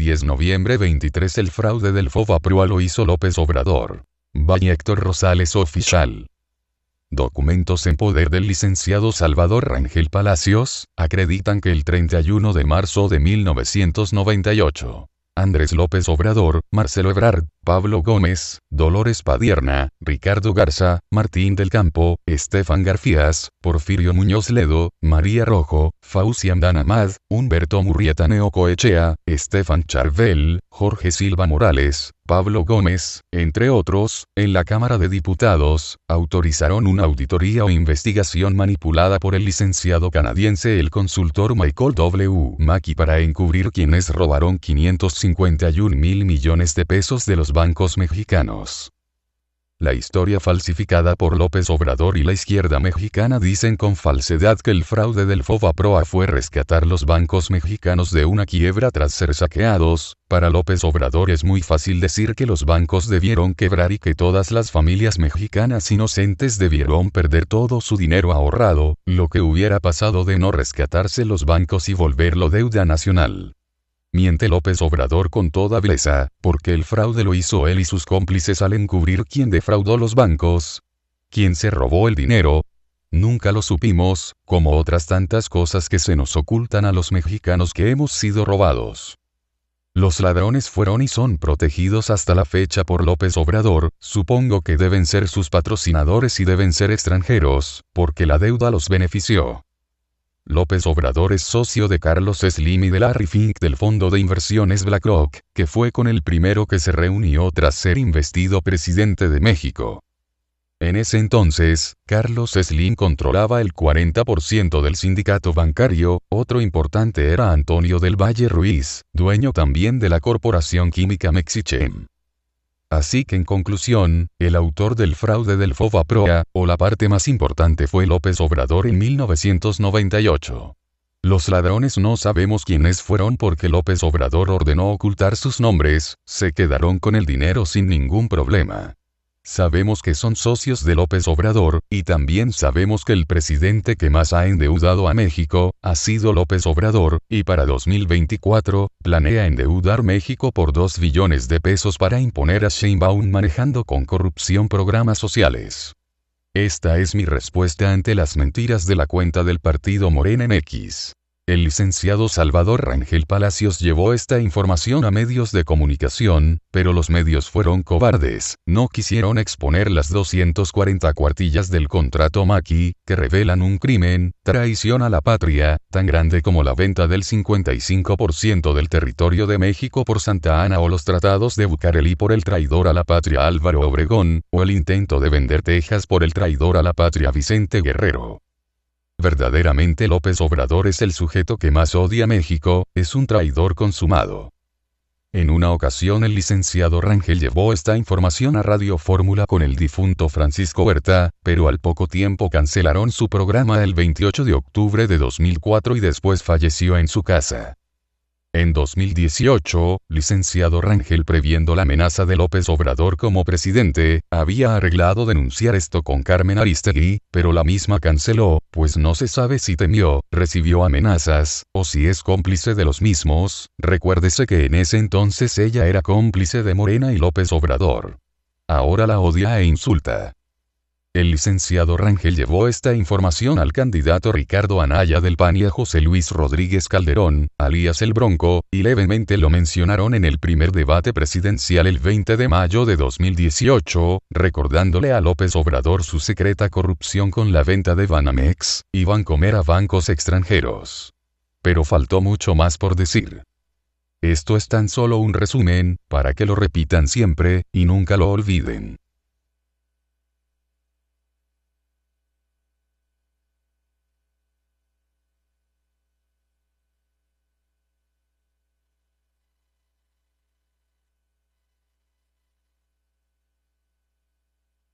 10 noviembre 23 El fraude del Fobaprua lo hizo López Obrador. Valle Héctor Rosales Oficial. Documentos en poder del licenciado Salvador Rangel Palacios, acreditan que el 31 de marzo de 1998, Andrés López Obrador, Marcelo Ebrard, Pablo Gómez, Dolores Padierna, Ricardo Garza, Martín del Campo, Estefan Garfías, Porfirio Muñoz Ledo, María Rojo, Fauci Danamad, Humberto Murrieta Neocoechea, Estefan Charvel, Jorge Silva Morales, Pablo Gómez, entre otros, en la Cámara de Diputados, autorizaron una auditoría o investigación manipulada por el licenciado canadiense el consultor Michael W. Mackey para encubrir quienes robaron 551 mil millones de pesos de los bancos mexicanos. La historia falsificada por López Obrador y la izquierda mexicana dicen con falsedad que el fraude del FOBA Proa fue rescatar los bancos mexicanos de una quiebra tras ser saqueados. Para López Obrador es muy fácil decir que los bancos debieron quebrar y que todas las familias mexicanas inocentes debieron perder todo su dinero ahorrado, lo que hubiera pasado de no rescatarse los bancos y volverlo deuda nacional. Miente López Obrador con toda vileza, porque el fraude lo hizo él y sus cómplices al encubrir quién defraudó los bancos. ¿Quién se robó el dinero? Nunca lo supimos, como otras tantas cosas que se nos ocultan a los mexicanos que hemos sido robados. Los ladrones fueron y son protegidos hasta la fecha por López Obrador, supongo que deben ser sus patrocinadores y deben ser extranjeros, porque la deuda los benefició. López Obrador es socio de Carlos Slim y de Larry Fink del fondo de inversiones BlackRock, que fue con el primero que se reunió tras ser investido presidente de México. En ese entonces, Carlos Slim controlaba el 40% del sindicato bancario, otro importante era Antonio del Valle Ruiz, dueño también de la corporación química Mexichem. Así que en conclusión, el autor del fraude del proa, o la parte más importante fue López Obrador en 1998. Los ladrones no sabemos quiénes fueron porque López Obrador ordenó ocultar sus nombres, se quedaron con el dinero sin ningún problema. Sabemos que son socios de López Obrador, y también sabemos que el presidente que más ha endeudado a México, ha sido López Obrador, y para 2024, planea endeudar México por 2 billones de pesos para imponer a Sheinbaum manejando con corrupción programas sociales. Esta es mi respuesta ante las mentiras de la cuenta del partido Morena en X. El licenciado Salvador Rangel Palacios llevó esta información a medios de comunicación, pero los medios fueron cobardes, no quisieron exponer las 240 cuartillas del contrato Maki, que revelan un crimen, traición a la patria, tan grande como la venta del 55% del territorio de México por Santa Ana o los tratados de Bucareli por el traidor a la patria Álvaro Obregón, o el intento de vender Texas por el traidor a la patria Vicente Guerrero. Verdaderamente López Obrador es el sujeto que más odia México, es un traidor consumado. En una ocasión el licenciado Rangel llevó esta información a Radio Fórmula con el difunto Francisco Huerta, pero al poco tiempo cancelaron su programa el 28 de octubre de 2004 y después falleció en su casa. En 2018, licenciado Rangel previendo la amenaza de López Obrador como presidente, había arreglado denunciar esto con Carmen Aristegui, pero la misma canceló, pues no se sabe si temió, recibió amenazas, o si es cómplice de los mismos, recuérdese que en ese entonces ella era cómplice de Morena y López Obrador. Ahora la odia e insulta. El licenciado Rangel llevó esta información al candidato Ricardo Anaya del PAN y a José Luis Rodríguez Calderón, alias El Bronco, y levemente lo mencionaron en el primer debate presidencial el 20 de mayo de 2018, recordándole a López Obrador su secreta corrupción con la venta de Banamex y Bancomer a bancos extranjeros. Pero faltó mucho más por decir. Esto es tan solo un resumen, para que lo repitan siempre, y nunca lo olviden.